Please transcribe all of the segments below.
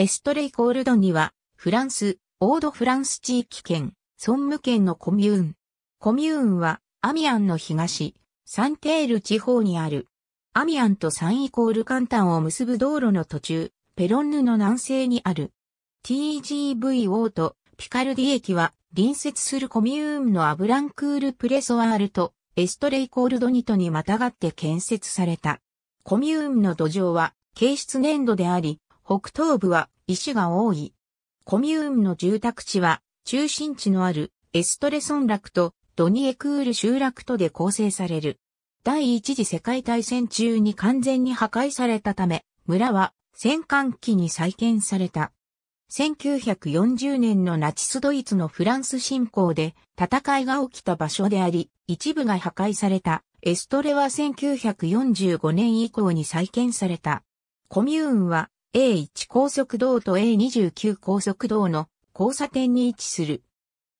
エストレイコールドには、フランス、オードフランス地域圏、ソンム県のコミューン。コミューンは、アミアンの東、サンテール地方にある。アミアンとサンイコールカンタンを結ぶ道路の途中、ペロンヌの南西にある。TGVO とピカルディ駅は、隣接するコミューンのアブランクールプレソワールとエストレイコールドニトにまたがって建設された。コミューンの土壌は、軽質粘土であり、北東部は石が多い。コミューンの住宅地は中心地のあるエストレ村落とドニエクール集落とで構成される。第一次世界大戦中に完全に破壊されたため、村は戦艦機に再建された。1940年のナチスドイツのフランス侵攻で戦いが起きた場所であり、一部が破壊されたエストレは1945年以降に再建された。コミューンは A1 高速道と A29 高速道の交差点に位置する。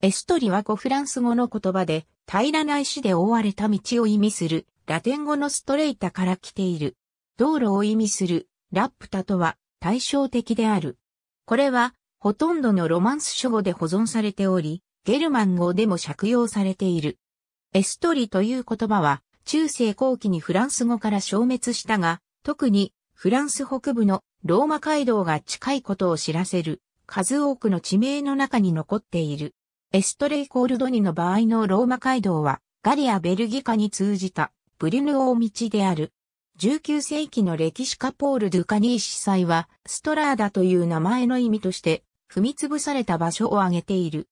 エストリは古フランス語の言葉で平らな石で覆われた道を意味するラテン語のストレイタから来ている。道路を意味するラプタとは対照的である。これはほとんどのロマンス書語で保存されており、ゲルマン語でも借用されている。エストリという言葉は中世後期にフランス語から消滅したが、特にフランス北部のローマ街道が近いことを知らせる数多くの地名の中に残っている。エストレイコールドニの場合のローマ街道はガリア・ベルギカに通じたブリュヌオー道である。19世紀の歴史家ポール・ドゥカニー司祭はストラーダという名前の意味として踏み潰された場所を挙げている。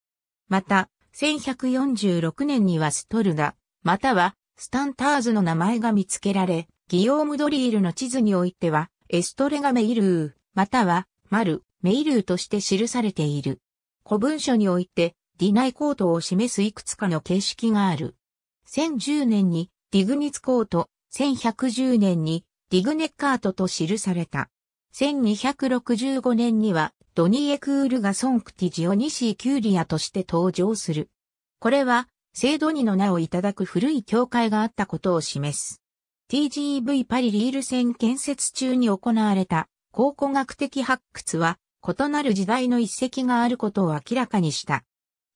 また、1146年にはストルダ、またはスタンターズの名前が見つけられ、ギオーム・ドリールの地図においては、エストレガメイルー、または、マル、メイルーとして記されている。古文書において、ディナイコートを示すいくつかの形式がある。1010年に、ディグニツコート、1110年に、ディグネッカートと記された。1265年には、ドニエクールがソンクティジオニシーキューリアとして登場する。これは、聖ドニの名をいただく古い教会があったことを示す。TGV パリリール線建設中に行われた考古学的発掘は異なる時代の一跡があることを明らかにした。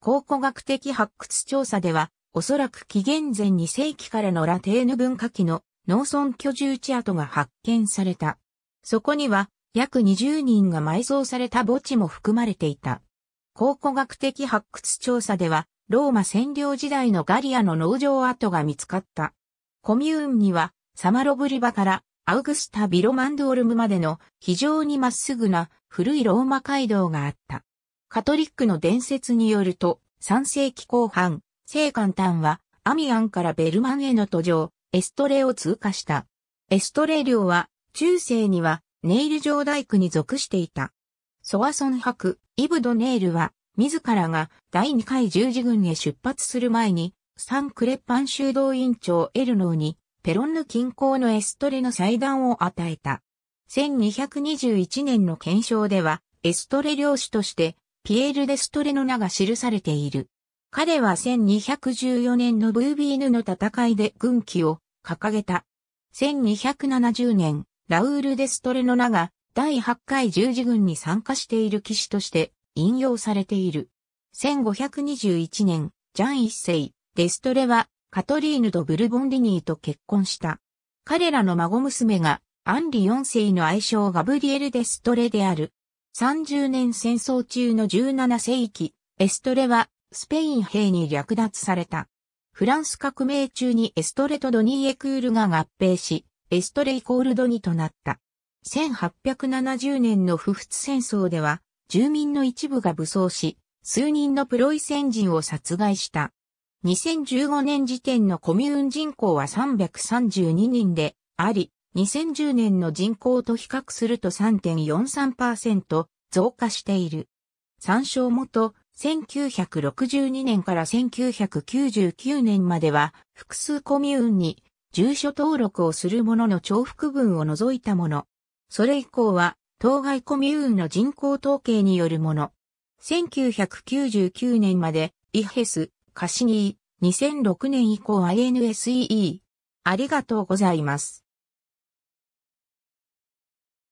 考古学的発掘調査では、おそらく紀元前2世紀からのラテーヌ文化期の農村居住地跡が発見された。そこには約20人が埋葬された墓地も含まれていた。考古学的発掘調査では、ローマ占領時代のガリアの農場跡が見つかった。コミューンにはサマロブリバからアウグスタ・ビロマンドールムまでの非常にまっすぐな古いローマ街道があった。カトリックの伝説によると、3世紀後半、聖簡丹はアミアンからベルマンへの途上、エストレを通過した。エストレ領は、中世にはネイル城大区に属していた。ソワソン博、イブドネイルは、自らが第2回十字軍へ出発する前に、サンクレッパン修道院長エルノーにペロンヌ近郊のエストレの祭壇を与えた。1221年の検証では、エストレ領主として、ピエール・デ・ストレの名が記されている。彼は1214年のブービーヌの戦いで軍旗を掲げた。1270年、ラウール・デ・ストレの名が第8回十字軍に参加している騎士として引用されている。1521年、ジャン一世、デストレはカトリーヌ・ド・ブルボンディニーと結婚した。彼らの孫娘が、アンリ4世の愛称ガブリエル・デストレである。30年戦争中の17世紀、エストレは、スペイン兵に略奪された。フランス革命中にエストレとドニーエクールが合併し、エストレイコールドニとなった。1870年の不仏戦争では、住民の一部が武装し、数人のプロイセン人を殺害した。2015年時点のコミューン人口は332人であり、2010年の人口と比較すると3.43%増加している。参照元、1962年から1999年までは複数コミューンに住所登録をするものの重複分を除いたもの。それ以降は当該コミューンの人口統計によるもの。1999年までイヘス、カシニー、2006年以降 INSEE。ありがとうございます。